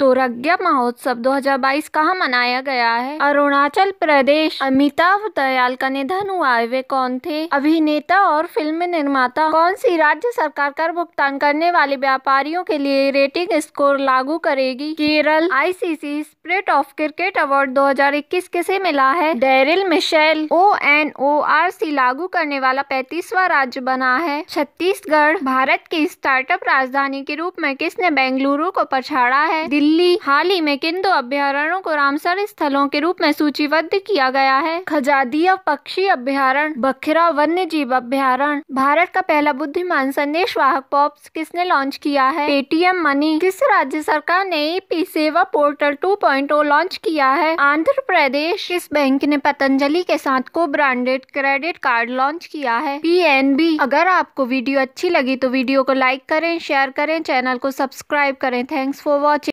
तोरग्या महोत्सव 2022 कहाँ मनाया गया है अरुणाचल प्रदेश अमिताभ दयाल का निधन हुआ है वे कौन थे अभिनेता और फिल्म निर्माता कौन सी राज्य सरकार कर भुगतान करने वाले व्यापारियों के लिए रेटिंग स्कोर लागू करेगी Kerala ICC spirit of cricket award 2021 किसे मिला है Daryl Mitchell O N O R C लागू करने वाला पैतीसवा राज्य बना है छत्तीसगढ़ भारत की स्टार्टअप राजधानी के रूप में किसने बेंगलुरु को पछाड़ा है दिल्ली दिल्ली हाल ही में दो अभ्यारण्यों को रामसर स्थलों के रूप में सूचीबद्ध किया गया है खजादिया पक्षी अभ्यारण्य बखेरा वन्य जीव अभ्यारण भारत का पहला बुद्धिमान संदेश वाहक पॉप्स किसने लॉन्च किया है पेटीएम मनी किस राज्य सरकार ने ई सेवा पोर्टल ओ लॉन्च किया है आंध्र प्रदेश किस बैंक ने पतंजलि के साथ को ब्रांडेड क्रेडिट कार्ड लॉन्च किया है पी अगर आपको वीडियो अच्छी लगी तो वीडियो को लाइक करें शेयर करें चैनल को सब्सक्राइब करें थैंक्स फॉर वॉचिंग